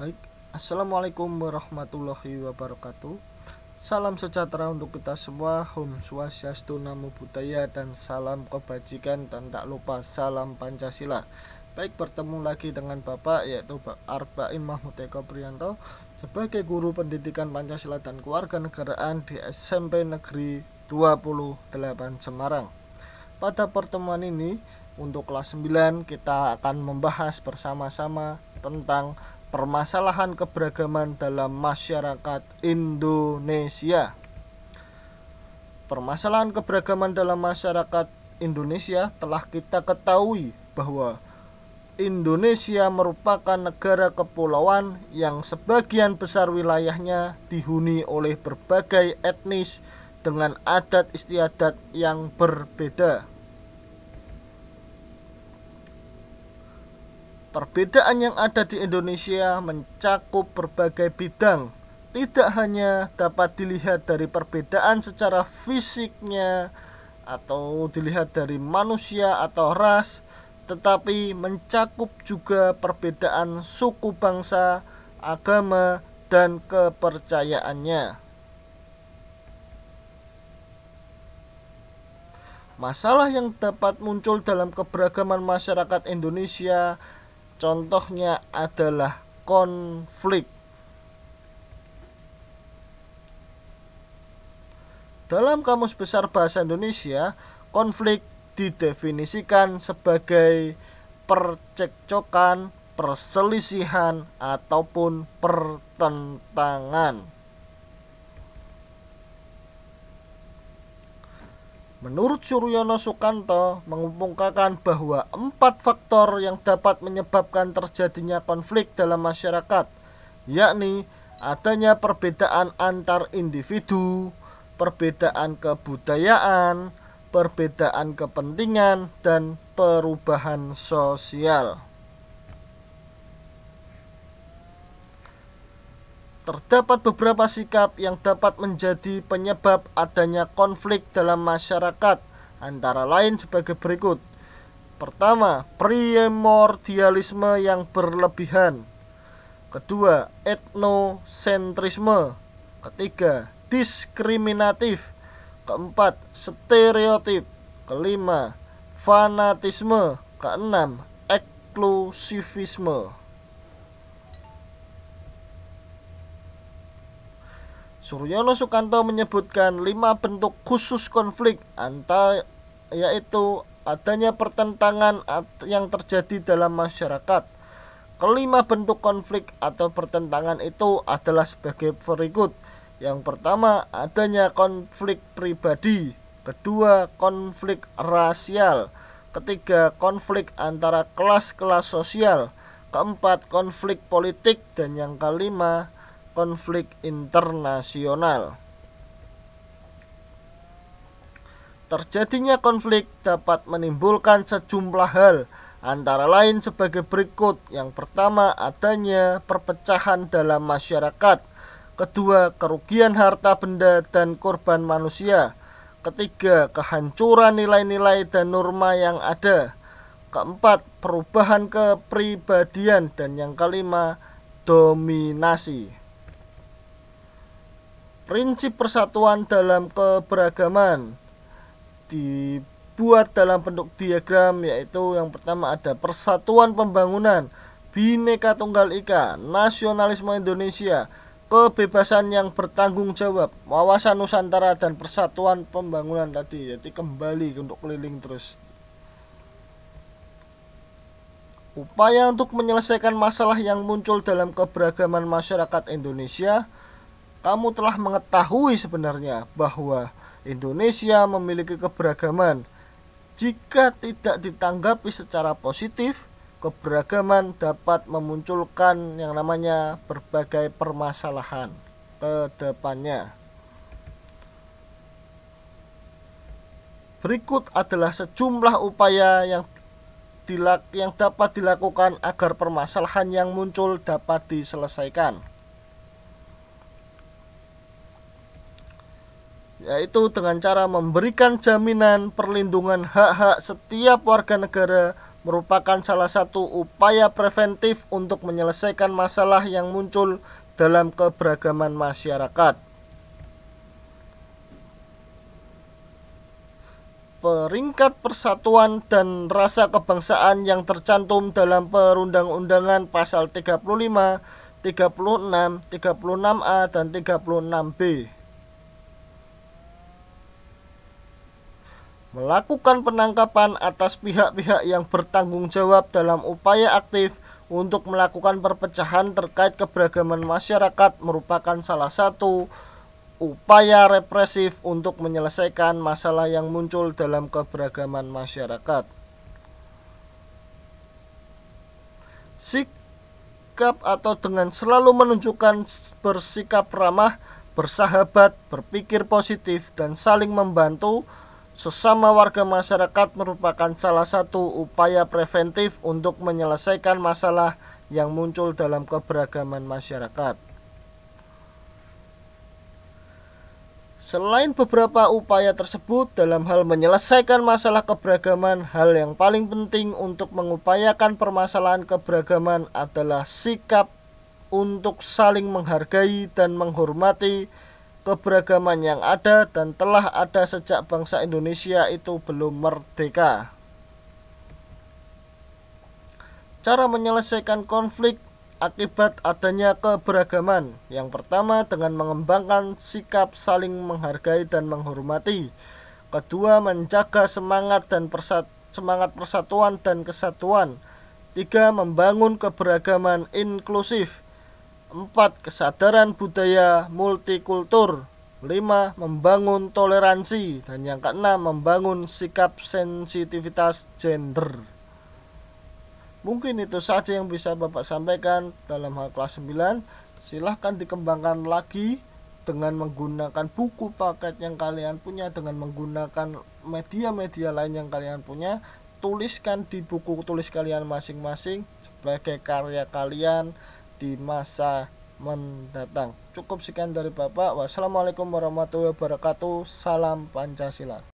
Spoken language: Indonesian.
Baik, Assalamualaikum warahmatullahi wabarakatuh Salam sejahtera untuk kita semua Om Swastiastu Namo Buddhaya dan salam kebajikan dan tak lupa salam Pancasila Baik, bertemu lagi dengan Bapak yaitu Arba'in Mahmud Eko Prianto sebagai guru pendidikan Pancasila dan keluarga negaraan di SMP Negeri 28 Semarang Pada pertemuan ini untuk kelas 9 kita akan membahas bersama-sama tentang permasalahan keberagaman dalam masyarakat Indonesia. Permasalahan keberagaman dalam masyarakat Indonesia telah kita ketahui bahwa Indonesia merupakan negara kepulauan yang sebagian besar wilayahnya dihuni oleh berbagai etnis dengan adat istiadat yang berbeda. Perbedaan yang ada di Indonesia mencakup berbagai bidang, tidak hanya dapat dilihat dari perbedaan secara fisiknya atau dilihat dari manusia atau ras, tetapi mencakup juga perbedaan suku bangsa, agama, dan kepercayaannya. Masalah yang dapat muncul dalam keberagaman masyarakat Indonesia Contohnya adalah konflik. Dalam Kamus Besar Bahasa Indonesia, konflik didefinisikan sebagai percekcokan, perselisihan, ataupun pertentangan. Menurut Suryono Sukanto, mengemukakan bahwa empat faktor yang dapat menyebabkan terjadinya konflik dalam masyarakat, yakni adanya perbedaan antar individu, perbedaan kebudayaan, perbedaan kepentingan, dan perubahan sosial. terdapat beberapa sikap yang dapat menjadi penyebab adanya konflik dalam masyarakat, antara lain sebagai berikut: pertama, primordialisme yang berlebihan; kedua, etnosentrisme; ketiga, diskriminatif; keempat, stereotip; kelima, fanatisme; keenam, eksklusivisme. Suryono Sukanto menyebutkan lima bentuk khusus konflik antara yaitu adanya pertentangan yang terjadi dalam masyarakat. Kelima bentuk konflik atau pertentangan itu adalah sebagai berikut. Yang pertama, adanya konflik pribadi, kedua, konflik rasial, ketiga, konflik antara kelas-kelas sosial, keempat, konflik politik dan yang kelima, konflik internasional. Terjadinya konflik dapat menimbulkan sejumlah hal, antara lain sebagai berikut: yang pertama, adanya perpecahan dalam masyarakat, kedua, kerugian harta benda dan korban manusia, ketiga, kehancuran nilai-nilai dan norma yang ada, keempat, perubahan kepribadian, dan yang kelima, dominasi. Prinsip persatuan dalam keberagaman dibuat dalam bentuk diagram yaitu yang pertama ada persatuan pembangunan, bineka tunggal ika, nasionalisme Indonesia, kebebasan yang bertanggung jawab, wawasan Nusantara dan persatuan pembangunan tadi. Jadi kembali untuk keliling terus. Upaya untuk menyelesaikan masalah yang muncul dalam keberagaman masyarakat Indonesia kamu telah mengetahui sebenarnya bahwa Indonesia memiliki keberagaman. Jika tidak ditanggapi secara positif, keberagaman dapat memunculkan yang namanya berbagai permasalahan ke depannya. Berikut adalah sejumlah upaya yang dilak yang dapat dilakukan agar permasalahan yang muncul dapat diselesaikan. yaitu dengan cara memberikan jaminan perlindungan hak-hak setiap warga negara merupakan salah satu upaya preventif untuk menyelesaikan masalah yang muncul dalam keberagaman masyarakat. Peringkat persatuan dan rasa kebangsaan yang tercantum dalam perundang-undangan pasal 35, 36, 36A dan 36B. melakukan penangkapan atas pihak-pihak yang bertanggung jawab dalam upaya aktif untuk melakukan perpecahan terkait keberagaman masyarakat merupakan salah satu upaya represif untuk menyelesaikan masalah yang muncul dalam keberagaman masyarakat. Sikap atau dengan selalu menunjukkan bersikap ramah, bersahabat, berpikir positif, dan saling membantu sesama warga masyarakat merupakan salah satu upaya preventif untuk menyelesaikan masalah yang muncul dalam keberagaman masyarakat. Selain beberapa upaya tersebut dalam hal menyelesaikan masalah keberagaman, hal yang paling penting untuk mengupayakan permasalahan keberagaman adalah sikap untuk saling menghargai dan menghormati keberagaman yang ada dan telah ada sejak bangsa Indonesia itu belum merdeka. Cara menyelesaikan konflik akibat adanya keberagaman. Yang pertama dengan mengembangkan sikap saling menghargai dan menghormati. Kedua menjaga semangat dan persat semangat persatuan dan kesatuan. Tiga membangun keberagaman inklusif. 4. Kesadaran budaya multikultur 5. Membangun toleransi Dan yang keenam membangun sikap sensitivitas gender Mungkin itu saja yang bisa Bapak sampaikan dalam hal kelas 9 Silahkan dikembangkan lagi dengan menggunakan buku paket yang kalian punya dengan menggunakan media-media lain yang kalian punya tuliskan di buku tulis kalian masing-masing sebagai karya kalian di masa mendatang. Cukup sekian dari Bapak. Wassalamualaikum warahmatullahi wabarakatuh. Salam Pancasila.